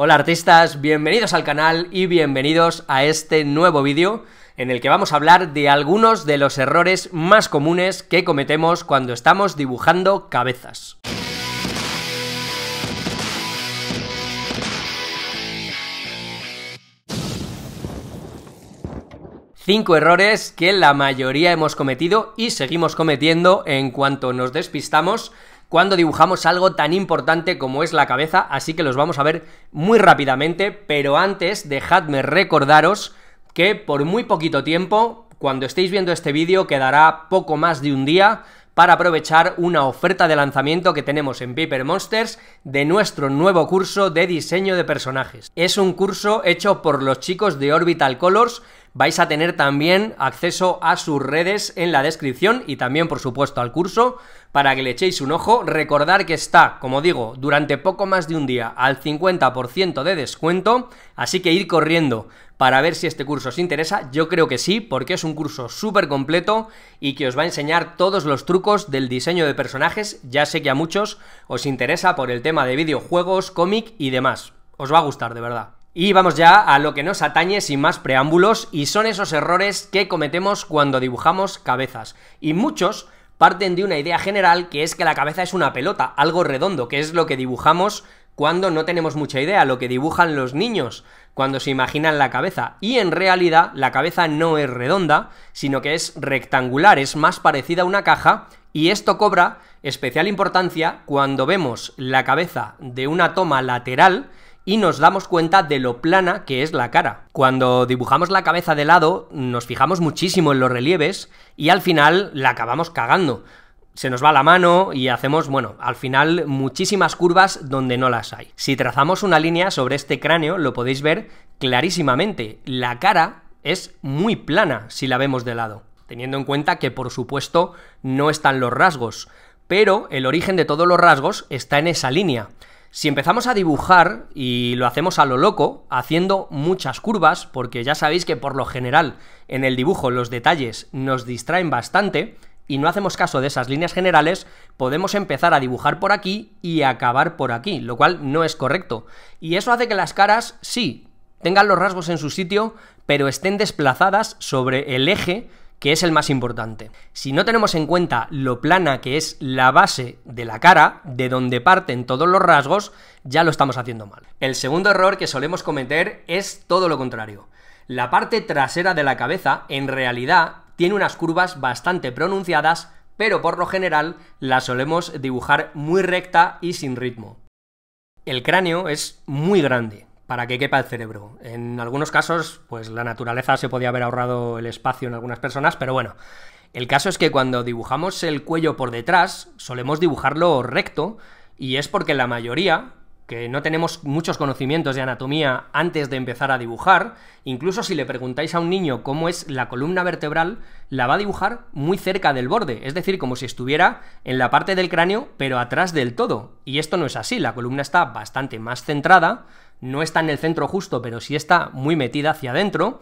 Hola artistas, bienvenidos al canal y bienvenidos a este nuevo vídeo en el que vamos a hablar de algunos de los errores más comunes que cometemos cuando estamos dibujando cabezas. Cinco errores que la mayoría hemos cometido y seguimos cometiendo en cuanto nos despistamos cuando dibujamos algo tan importante como es la cabeza, así que los vamos a ver muy rápidamente, pero antes dejadme recordaros que por muy poquito tiempo, cuando estéis viendo este vídeo quedará poco más de un día para aprovechar una oferta de lanzamiento que tenemos en Paper Monsters de nuestro nuevo curso de diseño de personajes. Es un curso hecho por los chicos de Orbital Colors vais a tener también acceso a sus redes en la descripción y también, por supuesto, al curso para que le echéis un ojo. Recordar que está, como digo, durante poco más de un día al 50% de descuento, así que ir corriendo para ver si este curso os interesa. Yo creo que sí, porque es un curso súper completo y que os va a enseñar todos los trucos del diseño de personajes. Ya sé que a muchos os interesa por el tema de videojuegos, cómic y demás. Os va a gustar, de verdad. Y vamos ya a lo que nos atañe sin más preámbulos y son esos errores que cometemos cuando dibujamos cabezas. Y muchos parten de una idea general que es que la cabeza es una pelota, algo redondo, que es lo que dibujamos cuando no tenemos mucha idea, lo que dibujan los niños cuando se imaginan la cabeza. Y en realidad la cabeza no es redonda, sino que es rectangular, es más parecida a una caja y esto cobra especial importancia cuando vemos la cabeza de una toma lateral y nos damos cuenta de lo plana que es la cara. Cuando dibujamos la cabeza de lado, nos fijamos muchísimo en los relieves y al final la acabamos cagando. Se nos va la mano y hacemos, bueno, al final muchísimas curvas donde no las hay. Si trazamos una línea sobre este cráneo, lo podéis ver clarísimamente. La cara es muy plana si la vemos de lado, teniendo en cuenta que por supuesto no están los rasgos, pero el origen de todos los rasgos está en esa línea. Si empezamos a dibujar y lo hacemos a lo loco, haciendo muchas curvas, porque ya sabéis que por lo general en el dibujo los detalles nos distraen bastante, y no hacemos caso de esas líneas generales, podemos empezar a dibujar por aquí y acabar por aquí, lo cual no es correcto. Y eso hace que las caras, sí, tengan los rasgos en su sitio, pero estén desplazadas sobre el eje que es el más importante. Si no tenemos en cuenta lo plana que es la base de la cara, de donde parten todos los rasgos, ya lo estamos haciendo mal. El segundo error que solemos cometer es todo lo contrario. La parte trasera de la cabeza, en realidad, tiene unas curvas bastante pronunciadas, pero por lo general la solemos dibujar muy recta y sin ritmo. El cráneo es muy grande, para que quepa el cerebro. En algunos casos, pues la naturaleza se podía haber ahorrado el espacio en algunas personas, pero bueno. El caso es que cuando dibujamos el cuello por detrás, solemos dibujarlo recto, y es porque la mayoría, que no tenemos muchos conocimientos de anatomía antes de empezar a dibujar, incluso si le preguntáis a un niño cómo es la columna vertebral, la va a dibujar muy cerca del borde, es decir, como si estuviera en la parte del cráneo, pero atrás del todo. Y esto no es así, la columna está bastante más centrada, no está en el centro justo, pero sí está muy metida hacia adentro,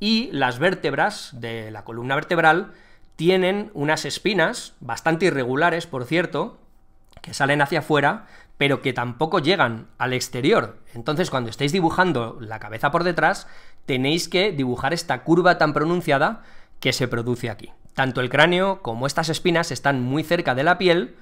y las vértebras de la columna vertebral tienen unas espinas, bastante irregulares, por cierto, que salen hacia afuera, pero que tampoco llegan al exterior. Entonces, cuando estáis dibujando la cabeza por detrás, tenéis que dibujar esta curva tan pronunciada que se produce aquí. Tanto el cráneo como estas espinas están muy cerca de la piel,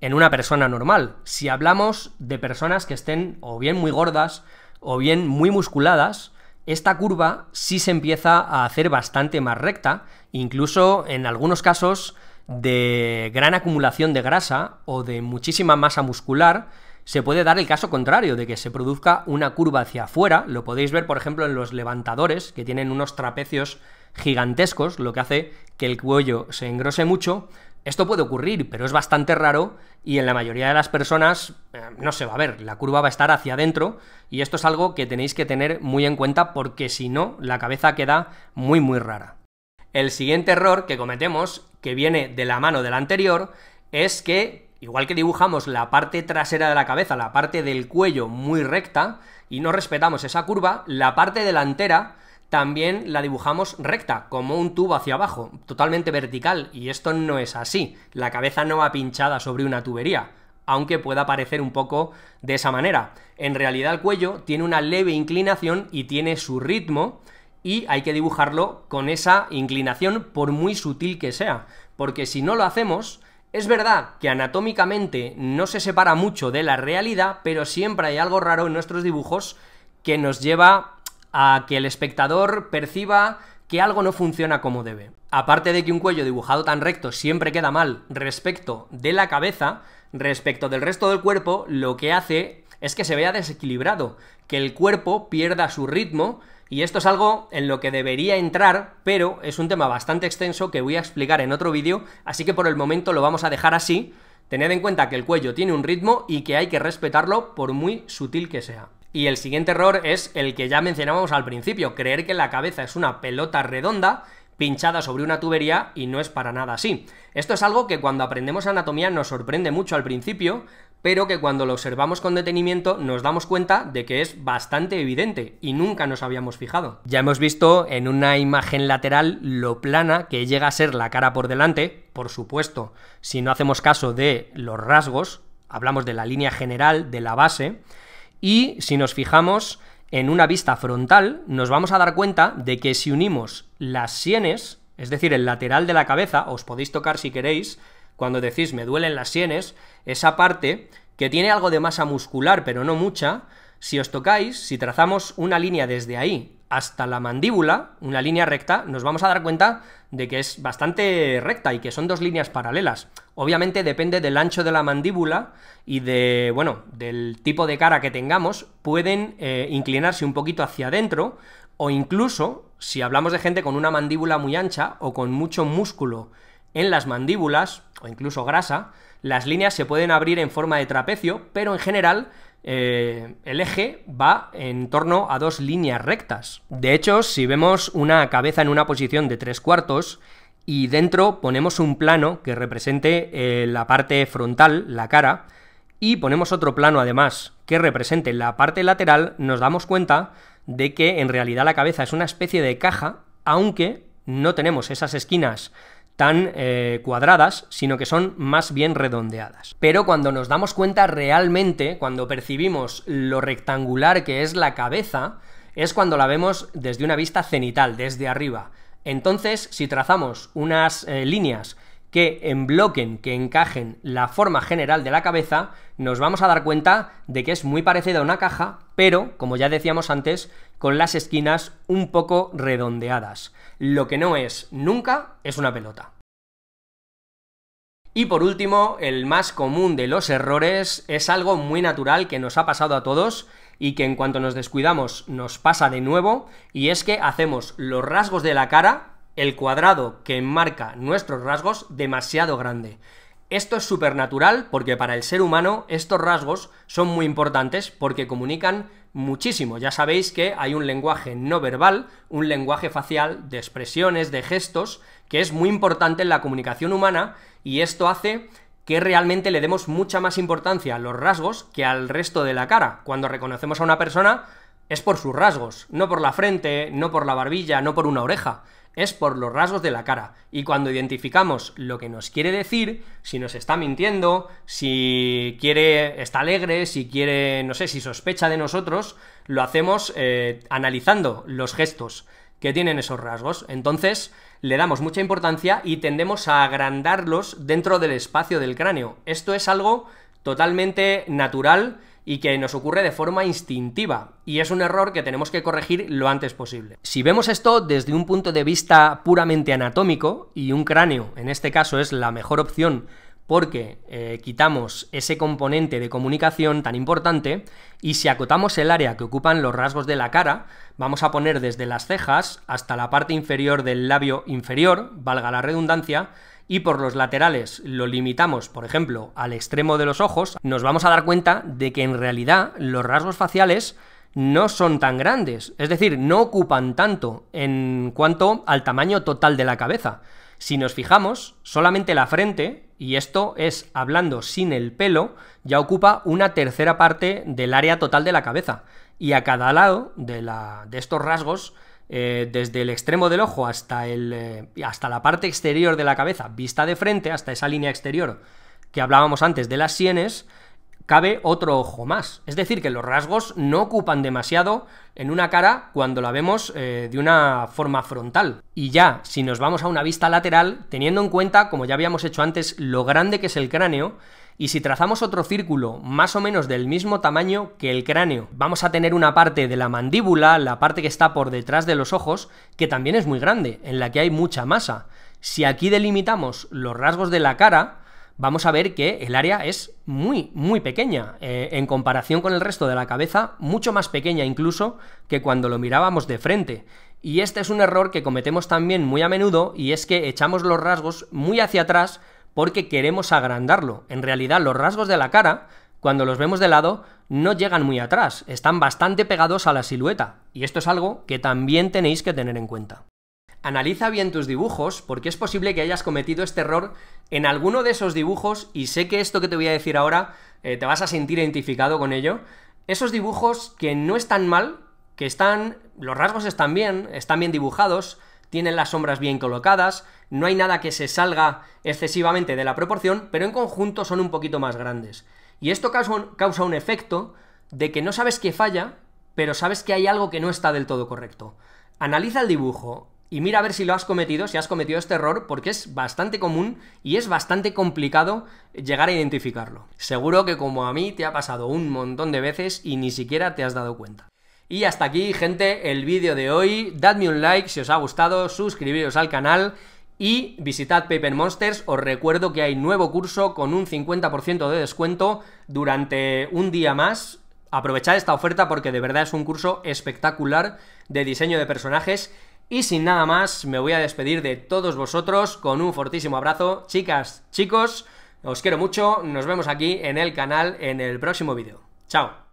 en una persona normal. Si hablamos de personas que estén o bien muy gordas o bien muy musculadas, esta curva sí se empieza a hacer bastante más recta, incluso en algunos casos de gran acumulación de grasa o de muchísima masa muscular, se puede dar el caso contrario, de que se produzca una curva hacia afuera, lo podéis ver por ejemplo en los levantadores, que tienen unos trapecios gigantescos, lo que hace que el cuello se engrose mucho, esto puede ocurrir, pero es bastante raro y en la mayoría de las personas eh, no se va a ver, la curva va a estar hacia adentro y esto es algo que tenéis que tener muy en cuenta porque si no, la cabeza queda muy muy rara. El siguiente error que cometemos, que viene de la mano del anterior, es que, igual que dibujamos la parte trasera de la cabeza, la parte del cuello muy recta, y no respetamos esa curva, la parte delantera también la dibujamos recta, como un tubo hacia abajo, totalmente vertical, y esto no es así. La cabeza no va pinchada sobre una tubería, aunque pueda parecer un poco de esa manera. En realidad el cuello tiene una leve inclinación y tiene su ritmo, y hay que dibujarlo con esa inclinación por muy sutil que sea, porque si no lo hacemos, es verdad que anatómicamente no se separa mucho de la realidad, pero siempre hay algo raro en nuestros dibujos que nos lleva a que el espectador perciba que algo no funciona como debe. Aparte de que un cuello dibujado tan recto siempre queda mal respecto de la cabeza, respecto del resto del cuerpo, lo que hace es que se vea desequilibrado, que el cuerpo pierda su ritmo, y esto es algo en lo que debería entrar, pero es un tema bastante extenso que voy a explicar en otro vídeo, así que por el momento lo vamos a dejar así. Tened en cuenta que el cuello tiene un ritmo y que hay que respetarlo por muy sutil que sea. Y el siguiente error es el que ya mencionábamos al principio, creer que la cabeza es una pelota redonda pinchada sobre una tubería y no es para nada así. Esto es algo que cuando aprendemos anatomía nos sorprende mucho al principio, pero que cuando lo observamos con detenimiento nos damos cuenta de que es bastante evidente y nunca nos habíamos fijado. Ya hemos visto en una imagen lateral lo plana que llega a ser la cara por delante, por supuesto, si no hacemos caso de los rasgos, hablamos de la línea general, de la base, y si nos fijamos en una vista frontal, nos vamos a dar cuenta de que si unimos las sienes, es decir, el lateral de la cabeza, os podéis tocar si queréis, cuando decís me duelen las sienes, esa parte que tiene algo de masa muscular, pero no mucha, si os tocáis, si trazamos una línea desde ahí hasta la mandíbula, una línea recta, nos vamos a dar cuenta de que es bastante recta y que son dos líneas paralelas. Obviamente depende del ancho de la mandíbula y de, bueno, del tipo de cara que tengamos, pueden eh, inclinarse un poquito hacia adentro o incluso, si hablamos de gente con una mandíbula muy ancha o con mucho músculo en las mandíbulas o incluso grasa, las líneas se pueden abrir en forma de trapecio, pero en general eh, el eje va en torno a dos líneas rectas. De hecho, si vemos una cabeza en una posición de tres cuartos y dentro ponemos un plano que represente eh, la parte frontal, la cara, y ponemos otro plano además que represente la parte lateral, nos damos cuenta de que en realidad la cabeza es una especie de caja, aunque no tenemos esas esquinas tan eh, cuadradas, sino que son más bien redondeadas. Pero cuando nos damos cuenta realmente, cuando percibimos lo rectangular que es la cabeza, es cuando la vemos desde una vista cenital, desde arriba. Entonces, si trazamos unas eh, líneas que embloquen, que encajen la forma general de la cabeza, nos vamos a dar cuenta de que es muy parecida a una caja, pero, como ya decíamos antes, con las esquinas un poco redondeadas. Lo que no es nunca es una pelota. Y por último, el más común de los errores es algo muy natural que nos ha pasado a todos y que en cuanto nos descuidamos nos pasa de nuevo, y es que hacemos los rasgos de la cara el cuadrado que enmarca nuestros rasgos demasiado grande. Esto es natural porque para el ser humano estos rasgos son muy importantes porque comunican muchísimo. Ya sabéis que hay un lenguaje no verbal, un lenguaje facial de expresiones, de gestos, que es muy importante en la comunicación humana y esto hace que realmente le demos mucha más importancia a los rasgos que al resto de la cara. Cuando reconocemos a una persona, es por sus rasgos, no por la frente, no por la barbilla, no por una oreja, es por los rasgos de la cara. Y cuando identificamos lo que nos quiere decir, si nos está mintiendo, si quiere, está alegre, si quiere, no sé, si sospecha de nosotros, lo hacemos eh, analizando los gestos que tienen esos rasgos. Entonces, le damos mucha importancia y tendemos a agrandarlos dentro del espacio del cráneo. Esto es algo totalmente natural y que nos ocurre de forma instintiva. Y es un error que tenemos que corregir lo antes posible. Si vemos esto desde un punto de vista puramente anatómico, y un cráneo en este caso es la mejor opción porque eh, quitamos ese componente de comunicación tan importante y si acotamos el área que ocupan los rasgos de la cara, vamos a poner desde las cejas hasta la parte inferior del labio inferior, valga la redundancia, y por los laterales lo limitamos, por ejemplo, al extremo de los ojos, nos vamos a dar cuenta de que en realidad los rasgos faciales no son tan grandes, es decir, no ocupan tanto en cuanto al tamaño total de la cabeza. Si nos fijamos, solamente la frente, y esto es hablando sin el pelo, ya ocupa una tercera parte del área total de la cabeza. Y a cada lado de, la, de estos rasgos eh, desde el extremo del ojo hasta, el, eh, hasta la parte exterior de la cabeza, vista de frente, hasta esa línea exterior que hablábamos antes de las sienes, cabe otro ojo más. Es decir, que los rasgos no ocupan demasiado en una cara cuando la vemos eh, de una forma frontal. Y ya, si nos vamos a una vista lateral, teniendo en cuenta, como ya habíamos hecho antes, lo grande que es el cráneo, y si trazamos otro círculo más o menos del mismo tamaño que el cráneo, vamos a tener una parte de la mandíbula, la parte que está por detrás de los ojos, que también es muy grande, en la que hay mucha masa. Si aquí delimitamos los rasgos de la cara, vamos a ver que el área es muy, muy pequeña, eh, en comparación con el resto de la cabeza, mucho más pequeña incluso que cuando lo mirábamos de frente. Y este es un error que cometemos también muy a menudo y es que echamos los rasgos muy hacia atrás porque queremos agrandarlo. En realidad, los rasgos de la cara, cuando los vemos de lado, no llegan muy atrás, están bastante pegados a la silueta, y esto es algo que también tenéis que tener en cuenta. Analiza bien tus dibujos, porque es posible que hayas cometido este error en alguno de esos dibujos, y sé que esto que te voy a decir ahora eh, te vas a sentir identificado con ello. Esos dibujos que no están mal, que están, los rasgos están bien, están bien dibujados, tienen las sombras bien colocadas, no hay nada que se salga excesivamente de la proporción, pero en conjunto son un poquito más grandes. Y esto causa un, efecto de que no sabes que falla, pero sabes que hay algo que no está del todo correcto. Analiza el dibujo y mira a ver si lo has cometido, si has cometido este error, porque es bastante común y es bastante complicado llegar a identificarlo. Seguro que como a mí te ha pasado un montón de veces y ni siquiera te has dado cuenta. Y hasta aquí, gente, el vídeo de hoy. Dadme un like si os ha gustado, suscribiros al canal y visitad Paper Monsters. Os recuerdo que hay nuevo curso con un 50% de descuento durante un día más. Aprovechad esta oferta porque de verdad es un curso espectacular de diseño de personajes. Y sin nada más, me voy a despedir de todos vosotros con un fortísimo abrazo. Chicas, chicos, os quiero mucho. Nos vemos aquí en el canal en el próximo vídeo. Chao.